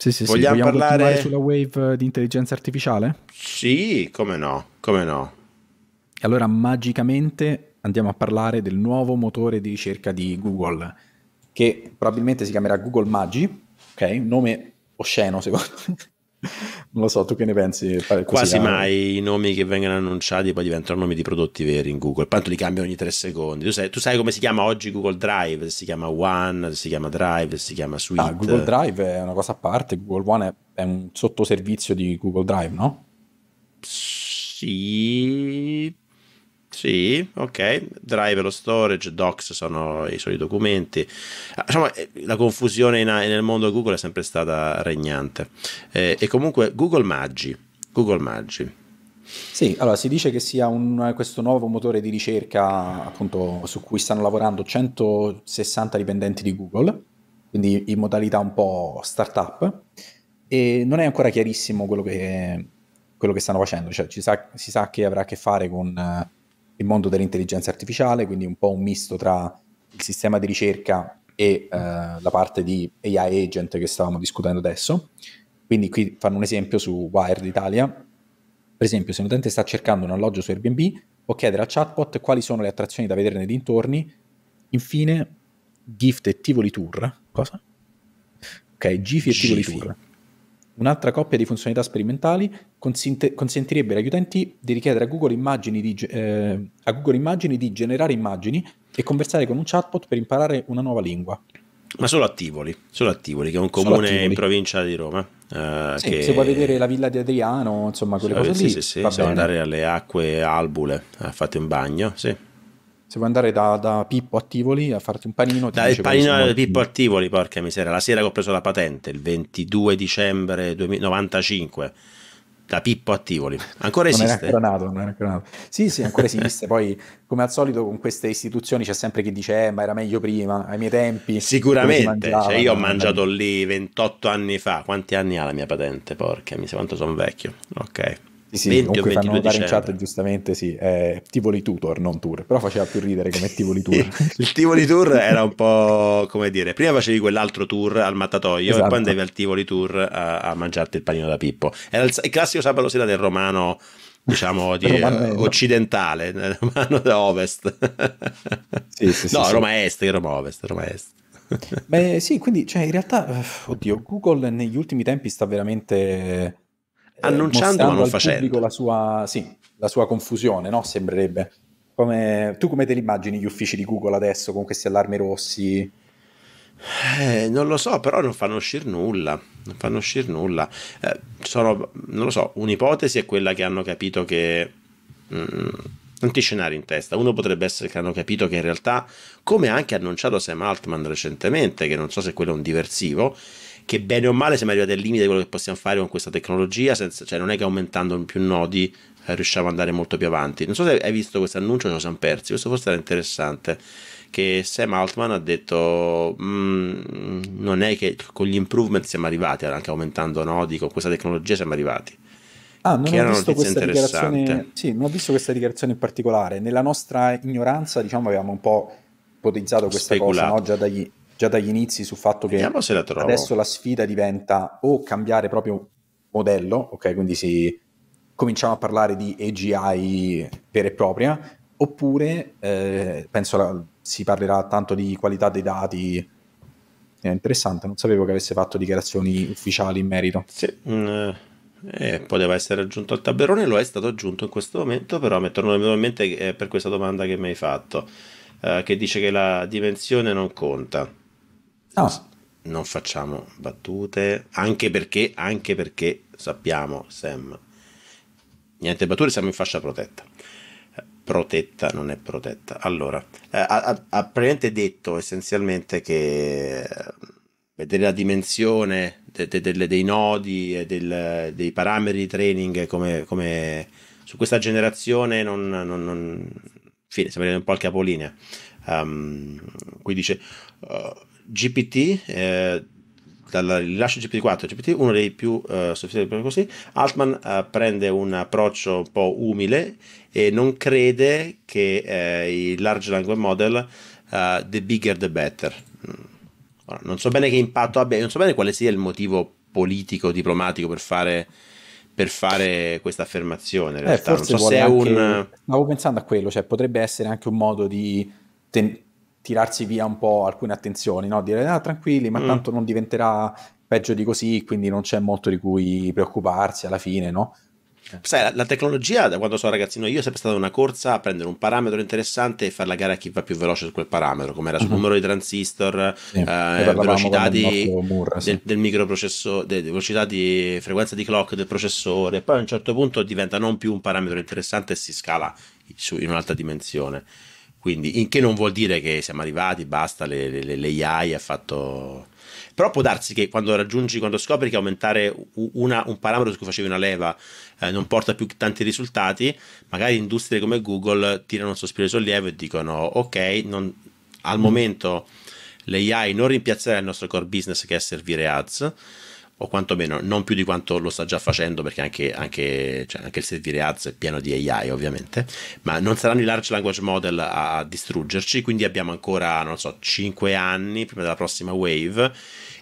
Sì, sì, vogliamo, sì. vogliamo parlare sulla wave eh, di intelligenza artificiale? Sì, come no, come no. E allora magicamente andiamo a parlare del nuovo motore di ricerca di Google, che probabilmente si chiamerà Google Magi, ok? Nome osceno secondo me non lo so, tu che ne pensi? Così, Quasi ah, mai i nomi che vengono annunciati poi diventano nomi di prodotti veri in Google, tanto li cambiano ogni tre secondi. Tu sai, tu sai, come si chiama oggi Google Drive, si chiama One, si chiama Drive, si chiama Suite. Ah, Google Drive è una cosa a parte, Google One è, è un sottoservizio di Google Drive, no? Sì, sì, ok. Drive lo storage, docs sono i suoi documenti. Ah, insomma, eh, la confusione in, nel mondo Google è sempre stata regnante. Eh, e comunque Google Maggi. Google Maggi. Sì, allora si dice che sia un, questo nuovo motore di ricerca appunto su cui stanno lavorando 160 dipendenti di Google, quindi in modalità un po' startup e non è ancora chiarissimo quello che, quello che stanno facendo, cioè sa, si sa che avrà a che fare con eh, il mondo dell'intelligenza artificiale, quindi un po' un misto tra il sistema di ricerca e eh, la parte di AI agent che stavamo discutendo adesso. Quindi qui fanno un esempio su Wired Italia. Per esempio, se un utente sta cercando un alloggio su Airbnb, può chiedere al chatbot quali sono le attrazioni da vedere nei dintorni. Infine, GIF e Tivoli Tour. Cosa? Ok, GIF e Tivoli Tour Un'altra coppia di funzionalità sperimentali consente- consentirebbe agli utenti di richiedere a Google, di eh, a Google, Immagini di generare immagini e conversare con un chatbot per imparare una nuova lingua. Ma solo a Tivoli, solo a Tivoli che è un comune in provincia di Roma. Eh, sì, che... Se vuoi vedere la villa di Adriano, insomma, quelle sì, cose sì, lì. Sì, sì, se andare alle acque albule, eh, fate un bagno, sì se vuoi andare da, da, Pippo a Tivoli a farti un panino. Dal panino da Pippo a Tivoli, porca miseria. La sera che ho preso la patente, il 22 dicembre 1995. Da Pippo a Tivoli. Ancora non esiste. Era cronato, non era cronato. Sì, sì, ancora esiste. Poi, come al solito, con queste istituzioni c'è sempre chi dice, eh, ma era meglio prima, ai miei tempi. Sicuramente. Mangiava, cioè, io ho mangiato lì 28 anni fa. Quanti anni ha la mia patente? Porca miseria, quanto sono vecchio. Ok. Sì, sì, 20 comunque fanno notare in chat giustamente, sì, è Tivoli Tutor, non Tour, però faceva più ridere come Tivoli Tour. il Tivoli Tour era un po', come dire, prima facevi quell'altro tour al mattatoio esatto. e poi esatto. andavi al Tivoli Tour a, a, mangiarti il panino da Pippo. Era il, il classico sabato sera del romano, diciamo, di, eh, romano occidentale, romano da ovest. sì, sì, no, sì, Roma sì. Est, Roma Ovest, Roma Est. Beh sì, quindi cioè, in realtà, eh, oddio, Google negli ultimi tempi sta veramente eh, annunciando ma non facendo. La sua, sì, la sua confusione, no? Sembrerebbe. Come, tu come te li immagini gli uffici di Google adesso con questi allarmi rossi? Eh, non lo so, però non fanno uscire nulla. Non fanno uscire nulla. Eh, sono, non lo so, un'ipotesi è quella che hanno capito che... Mm, tanti scenari in testa. Uno potrebbe essere che hanno capito che in realtà, come anche annunciato Sam Altman recentemente, che non so se quello è un diversivo, che bene o male siamo arrivati al limite di quello che possiamo fare con questa tecnologia, senza, cioè non è che aumentando più nodi eh, riusciamo ad andare molto più avanti. Non so se hai visto questo annuncio, ce lo siamo persi, questo forse era interessante, che Sam Altman ha detto mm, non è che con gli improvement siamo arrivati, anche aumentando nodi, con questa tecnologia siamo arrivati. Ah, non ho, visto questa dichiarazione, sì, non ho visto questa dichiarazione in particolare. Nella nostra ignoranza, diciamo, avevamo un po' ipotizzato questa Speculato. cosa no? già dagli, già dagli inizi sul fatto Vediamo che la adesso la sfida diventa o cambiare proprio modello, ok? Quindi si, cominciamo a parlare di AGI vera e propria, oppure eh, penso la, si parlerà tanto di qualità dei dati. È interessante, non sapevo che avesse fatto dichiarazioni ufficiali in merito. Sì, mm, eh, eh, poteva essere aggiunto al tabellone, lo è stato aggiunto in questo momento, però mi torno in eh, per questa domanda che mi hai fatto, eh, che dice che la dimensione non conta. No. Non facciamo battute, anche perché, anche perché sappiamo, Sam, niente battute, siamo in fascia protetta. Protetta, non è protetta. Allora, eh, ha, ha praticamente detto essenzialmente che vedere eh, la dimensione de, de, de, dei nodi e del, dei parametri di training come, come su questa generazione non, non, non fine, siamo un po' al capolinea. Um, qui dice uh, GPT, eh, dal rilascio GPT-4 GPT, uno dei più eh, sofisticati così, Altman eh, prende un approccio un po' umile e non crede che eh, i large language model uh, the bigger the better. Mm. Ora, non so bene che impatto abbia, non so bene quale sia il motivo politico, diplomatico per fare per fare questa affermazione. in Eh, forse so se è un. Stavo pensando a quello, cioè potrebbe essere anche un modo di ten- tirarsi via un po' alcune attenzioni, no? dire ah, tranquilli, ma mm. tanto non diventerà peggio di così, quindi non c'è molto di cui preoccuparsi alla fine, no? Eh. Sai, la, la, tecnologia, da quando sono ragazzino io, è sempre stata una corsa a prendere un parametro interessante e fare la gara a chi va più veloce su quel parametro, come era sul mhm. numero di transistor, eh, eh, velocità di, microprocessore, velocità di frequenza di clock del processore, poi a un certo punto diventa non più un parametro interessante e si scala su, in un'altra dimensione. Quindi, in che non vuol dire che siamo arrivati, basta, le, le, le AI ha fatto... Però può darsi che quando raggiungi, quando scopri che aumentare una, un parametro su cui facevi una leva eh, non porta più tanti risultati, magari industrie come Google tirano un sospiro di sollievo e dicono ok, non, al mm. momento l'AI non rimpiazzerà il nostro core business che è servire ads, o quantomeno non più di quanto lo sta già facendo, perché anche, anche, cioè anche il servire ads è pieno di AI ovviamente, ma non saranno i large language model a, distruggerci, quindi abbiamo ancora, non so, 5 anni prima della prossima wave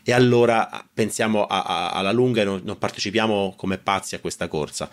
e allora pensiamo a, a, alla lunga e non, non partecipiamo come pazzi a questa corsa.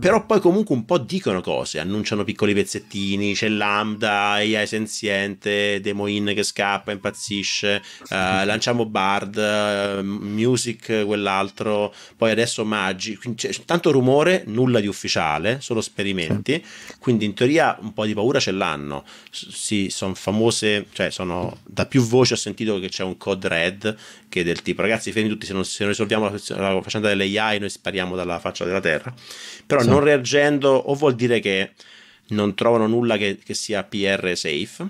Però poi comunque un po' dicono cose, annunciano piccoli pezzettini, c'è Lambda, AI senziente, Demoin che scappa, impazzisce, uh, lanciamo Bard, uh, Music quell'altro, poi adesso Maggi, quindi c'è tanto rumore, nulla di ufficiale, solo sperimenti, quindi in teoria un po' di paura ce l'hanno. Sì, sono famose, cioè sono, da più voci ho sentito che c'è un code red che è del tipo ragazzi fermi tutti, se non, se non risolviamo la, la faccenda AI noi spariamo dalla faccia della terra. Però però sì. non reagendo o vuol dire che non trovano nulla che, che sia PR safe,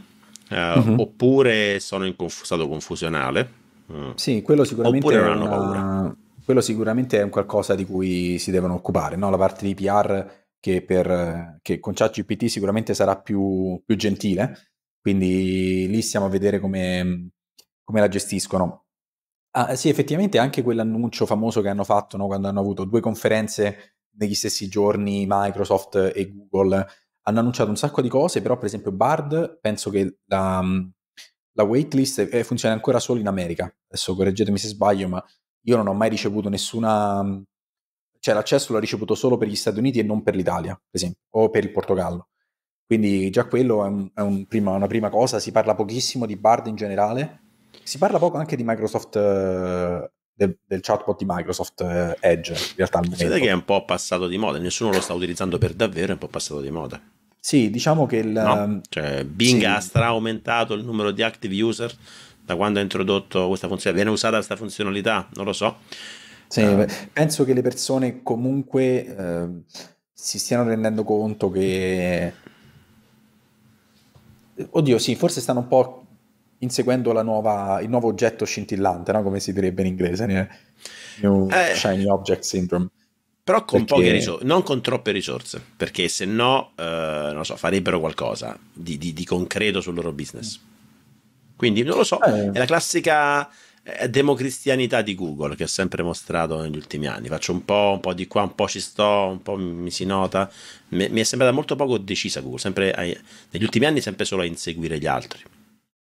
uh, uh-huh. oppure sono in conf- stato confusionale. Uh, sì, quello sicuramente. Oppure non hanno una... paura. Quello sicuramente è un qualcosa di cui si devono occupare, no? la parte di PR che, per, che con ChatGPT sicuramente sarà più, più gentile, quindi lì stiamo a vedere come, come la gestiscono. Ah, sì, effettivamente anche quell'annuncio famoso che hanno fatto no, quando hanno avuto due conferenze negli stessi giorni Microsoft e Google hanno annunciato un sacco di cose, però per esempio Bard penso che la, mm, la waitlist eh, funziona ancora solo in America. Adesso correggetemi se sbaglio, ma io non ho mai ricevuto nessuna... Mm, cioè l'accesso l'ho ricevuto solo per gli Stati Uniti e non per l'Italia, per esempio, o per il Portogallo. Quindi già quello è, un, è un prima, una prima cosa, si parla pochissimo di Bard in generale, si parla poco anche di Microsoft eh, del, del, chatbot di Microsoft eh, Edge. In realtà al Sapete che è un po' passato di moda, nessuno lo sta utilizzando per davvero, è un po' passato di moda. Sì, diciamo che il, no? Ehm, cioè, Bing sì. ha straaumentato il numero di active user da quando ha introdotto questa funzione. Viene usata questa funzionalità? Non lo so. Sì, uh, penso che le persone comunque uh, si stiano rendendo conto che. Oddio, sì, forse stanno un po' inseguendo nuova, il nuovo oggetto scintillante, no? come si direbbe in inglese, new, eh, shiny object syndrome. Però con perché... poche risorse, non con troppe risorse, perché se no, eh, so, farebbero qualcosa di, di, di, concreto sul loro business. Quindi non lo so, eh. è la classica eh, democristianità di Google che ho sempre mostrato negli ultimi anni. Faccio un po', un po' di qua, un po' ci sto, un po' mi si nota. Mi, mi è sembrata molto poco decisa Google, sempre ai, negli ultimi anni sempre solo a inseguire gli altri.